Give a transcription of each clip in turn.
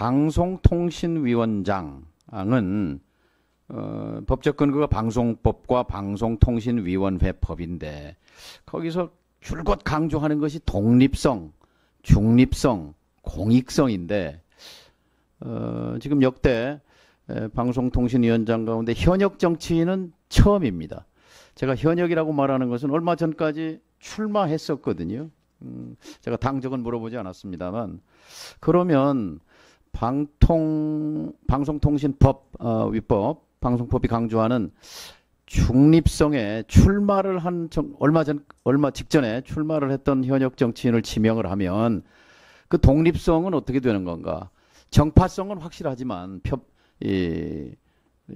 방송통신위원장은 어, 법적 근거가 방송법과 방송통신위원회법인데 거기서 줄곧 강조하는 것이 독립성, 중립성, 공익성인데 어, 지금 역대 방송통신위원장 가운데 현역 정치인은 처음입니다. 제가 현역이라고 말하는 것은 얼마 전까지 출마했었거든요. 음, 제가 당적은 물어보지 않았습니다만 그러면 방통 방송통신법 어, 위법 방송법이 강조하는 중립성에 출마를 한 얼마 전 얼마 직전에 출마를 했던 현역 정치인을 지명을 하면 그 독립성은 어떻게 되는 건가? 정파성은 확실하지만 표, 이,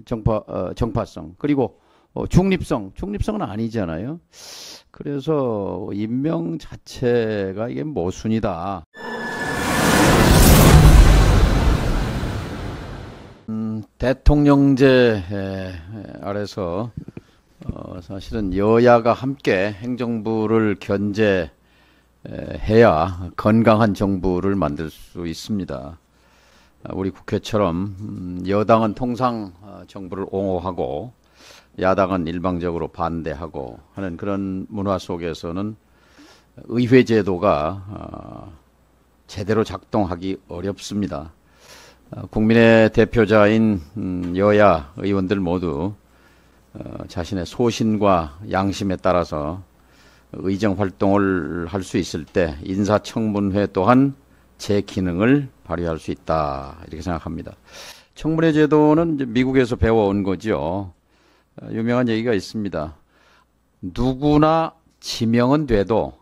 정파 어, 정파성 그리고 어, 중립성 중립성은 아니잖아요. 그래서 임명 자체가 이게 모순이다. 대통령제 아래서 어, 사실은 여야가 함께 행정부를 견제해야 건강한 정부를 만들 수 있습니다. 아, 우리 국회처럼 음, 여당은 통상 아, 정부를 옹호하고 야당은 일방적으로 반대하고 하는 그런 문화 속에서는 의회 제도가 아, 제대로 작동하기 어렵습니다. 어, 국민의 대표자인 음, 여야 의원들 모두 어, 자신의 소신과 양심에 따라서 의정 활동을 할 수 있을 때 인사청문회 또한 제 기능을 발휘할 수 있다 이렇게 생각합니다. 청문회 제도는 미국에서 배워온 거지 어, 유명한 얘기가 있습니다. 누구나 지명은 돼도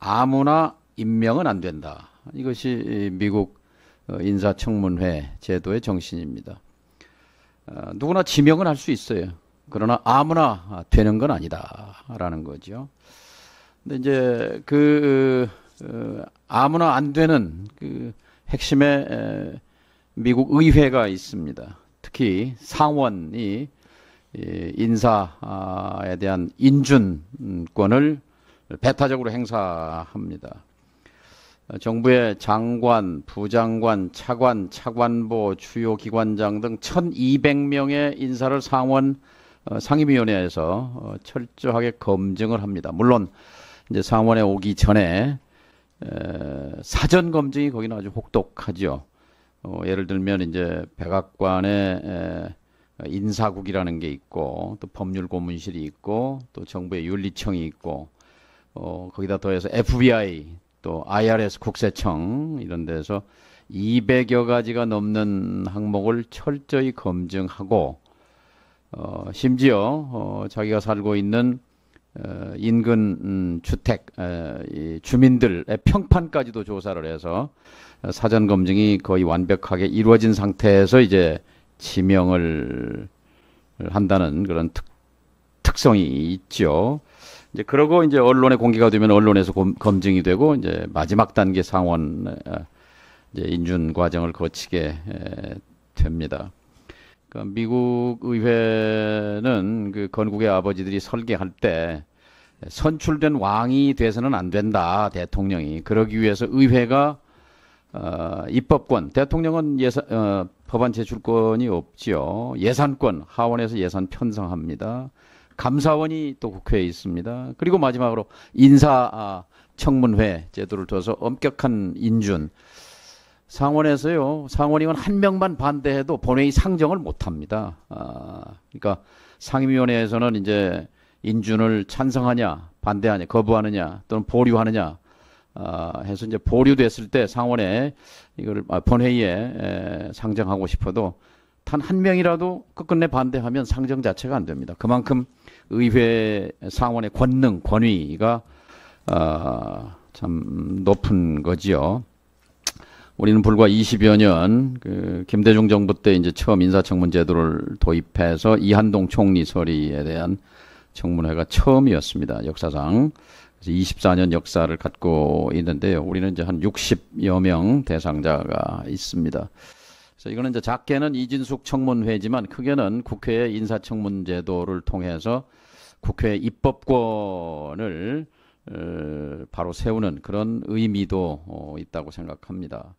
아무나 임명은 안 된다. 이것이 미국 어, 인사청문회 제도의 정신입니다. 어, 누구나 지명을 할 수 있어요. 그러나 아무나 되는 건 아니다라는 거죠. 근데 이제 그 어, 아무나 안 되는 그 핵심의 미국 의회가 있습니다. 특히 상원이 인사에 대한 인준권을 배타적으로 행사합니다. 정부의 장관, 부장관, 차관, 차관보, 주요 기관장 등 1,200명의 인사를 상원 어, 상임위원회에서 어, 철저하게 검증을 합니다. 물론 이제 상원에 오기 전에 사전 검증이 거기는 아주 혹독하죠. 어, 예를 들면 이제 백악관의 인사국이라는 게 있고 또 법률 고문실이 있고 또 정부의 윤리청이 있고 어, 거기다 더해서 FBI 또 IRS 국세청 이런 데서 200여 가지가 넘는 항목을 철저히 검증하고 어, 심지어 어, 자기가 살고 있는 어, 인근 음, 주택 에, 이 주민들의 평판까지도 조사를 해서 사전 검증이 거의 완벽하게 이루어진 상태에서 이제 지명을 한다는 그런 특, 특성이 있죠. 이제 그러고 이제 언론에 공개가 되면 언론에서 검, 검증이 되고 이제 마지막 단계 상원 이제 인준 과정을 거치게 됩니다. 그러니까 미국 의회는 그 건국의 아버지들이 설계할 때 선출된 왕이 돼서는 안 된다 대통령이 그러기 위해서 의회가 어, 입법권 대통령은 예산 어, 법안 제출권이 없지요 예산권 하원에서 예산 편성합니다 감사원이 또 국회에 있습니다. 그리고 마지막으로 인사 아, 청문회 제도를 둬서 엄격한 인준. 상원에서요. 상원의원 한 명만 반대해도 본회의 상정을 못 합니다. 아, 그러니까 상임위원회에서는 이제 인준을 찬성하냐, 반대하냐, 거부하느냐 또는 보류하느냐 아, 해서 이제 보류됐을 때 상원에 이걸 아, 본회의에 에, 상정하고 싶어도 단한 명이라도 끝끝내 반대하면 상정 자체가 안 됩니다. 그만큼 의회 상원의 권능, 권위가 어, 참 높은 거지요. 우리는 불과 20여 년, 그, 김대중 정부 때 이제 처음 인사청문 제도를 도입해서 이한동 총리 소리에 대한 청문회가 처음이었습니다. 역사상. 그래서 24년 역사를 갖고 있는데요. 우리는 이제 한 60여 명 대상자가 있습니다. 그래서 이거는 이제 작게는 이진숙 청문회지만 크게는 국회의 인사청문제도를 통해서 국회 입법권을 어, 바로 세우는 그런 의미도 어, 있다고 생각합니다.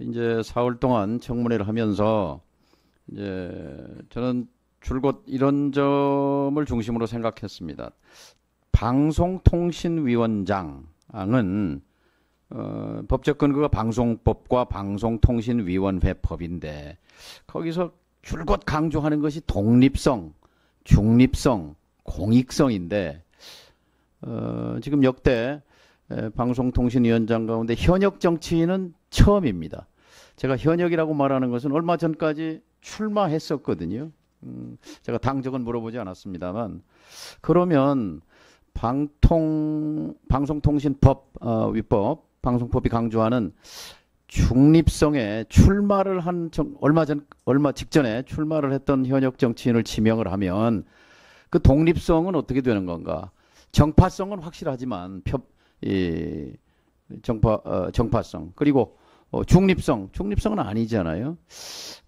이제 4월 동안 청문회를 하면서 이제 저는 줄곧 이런 점을 중심으로 생각했습니다. 방송통신위원장은 어, 법적 근거가 방송법과 방송통신위원회 법인데 거기서 줄곧 강조하는 것이 독립성, 중립성, 공익성인데 어, 지금 역대 방송통신위원장 가운데 현역 정치인은 처음입니다. 제가 현역이라고 말하는 것은 얼마 전까지 출마했었거든요. 음, 제가 당적은 물어보지 않았습니다만 그러면 방통 방송통신법 어, 위법 방송법이 강조하는 중립성에 출마를 한 얼마 전 얼마 직전에 출마를 했던 현역 정치인을 지명을 하면 그 독립성은 어떻게 되는 건가? 정파성은 확실하지만 표, 이 정파 어, 정파성 그리고 어, 중립성 중립성은 아니잖아요.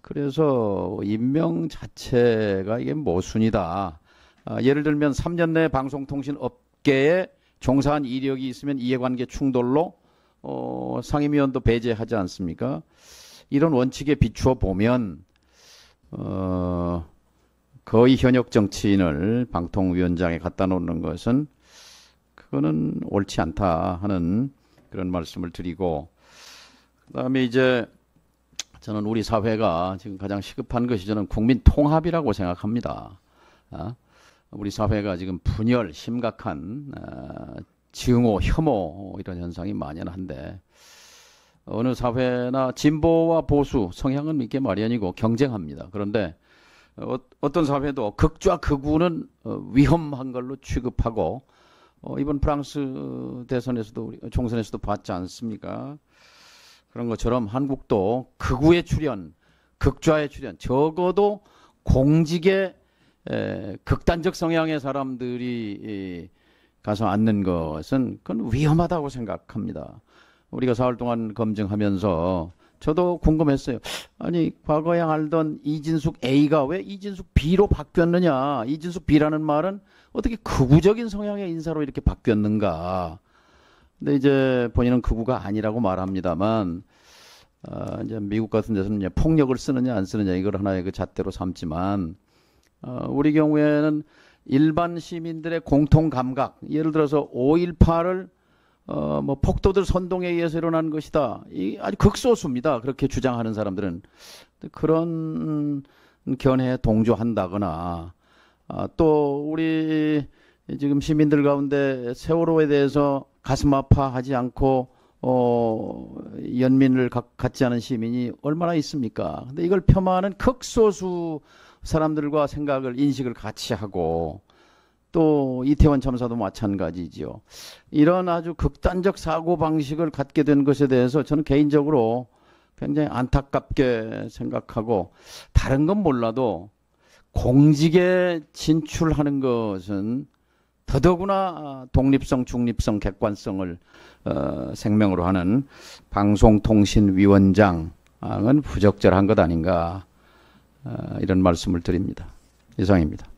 그래서 임명 자체가 이게 모순이다. 아, 예를 들면 3년 내 방송통신업계에 종사한 이력이 있으면 이해관계 충돌로 어, 상임위원도 배제하지 않습니까? 이런 원칙에 비추어 보면 어, 거의 현역 정치인을 방통위원장에 갖다 놓는 것은 그거는 옳지 않다 하는 그런 말씀을 드리고 그다음에 이제 저는 우리 사회가 지금 가장 시급한 것이 저는 국민 통합이라고 생각합니다. 아, 우리 사회가 지금 분열 심각한 아, 증오, 혐오 이런 현상이 만연한데 어느 사회나 진보와 보수 성향은 있게 마련이고 경쟁합니다. 그런데 어, 어떤 사회도 극좌 극우는 어, 위험한 걸로 취급하고 어, 이번 프랑스 대선에서도 우리, 총선에서도 봤지 않습니까? 그런 것처럼 한국도 극우의 출현, 극좌의 출현 적어도 공직의 에, 극단적 성향의 사람들이 에, 가서 앉는 것은 그건 위험하다고 생각합니다. 우리가 사흘 동안 검증하면서 저도 궁금했어요. 아니 과거에 알던 이진숙 A가 왜 이진숙 B로 바뀌었느냐. 이진숙 B라는 말은 어떻게 극우적인 성향의 인사로 이렇게 바뀌었는가. 근데 이제 본인은 극우가 아니라고 말합니다만 아, 이제 미국 같은 데서는 이제 폭력을 쓰느냐 안 쓰느냐 이걸 하나의 그 잣대로 삼지만 어, 우리 경우에는 일반 시민들의 공통 감각 예를 들어서 5.18을 어, 뭐 폭도들 선동에 의해서 일어난 것이다. 이 아주 극소수입니다. 그렇게 주장하는 사람들은 그런 견해에 동조한다거나 아, 또 우리 지금 시민들 가운데 세월호에 대해서 가슴 아파하지 않고 어, 연민을 갖지 않은 시민이 얼마나 있습니까? 근데 이걸 폄하하는 극소수 사람들과 생각을 인식을 같이 하고 또 이태원 참사도 마찬가지지요. 이런 아주 극단적 사고 방식을 갖게 된 것에 대해서 저는 개인적으로 굉장히 안타깝게 생각하고 다른 건 몰라도 공직에 진출하는 것은 더더구나 독립성, 중립성, 객관성을 어, 생명으로 하는 방송통신위원장은 부적절한 것 아닌가 아, 이런 말씀을 드립니다. 이상입니다.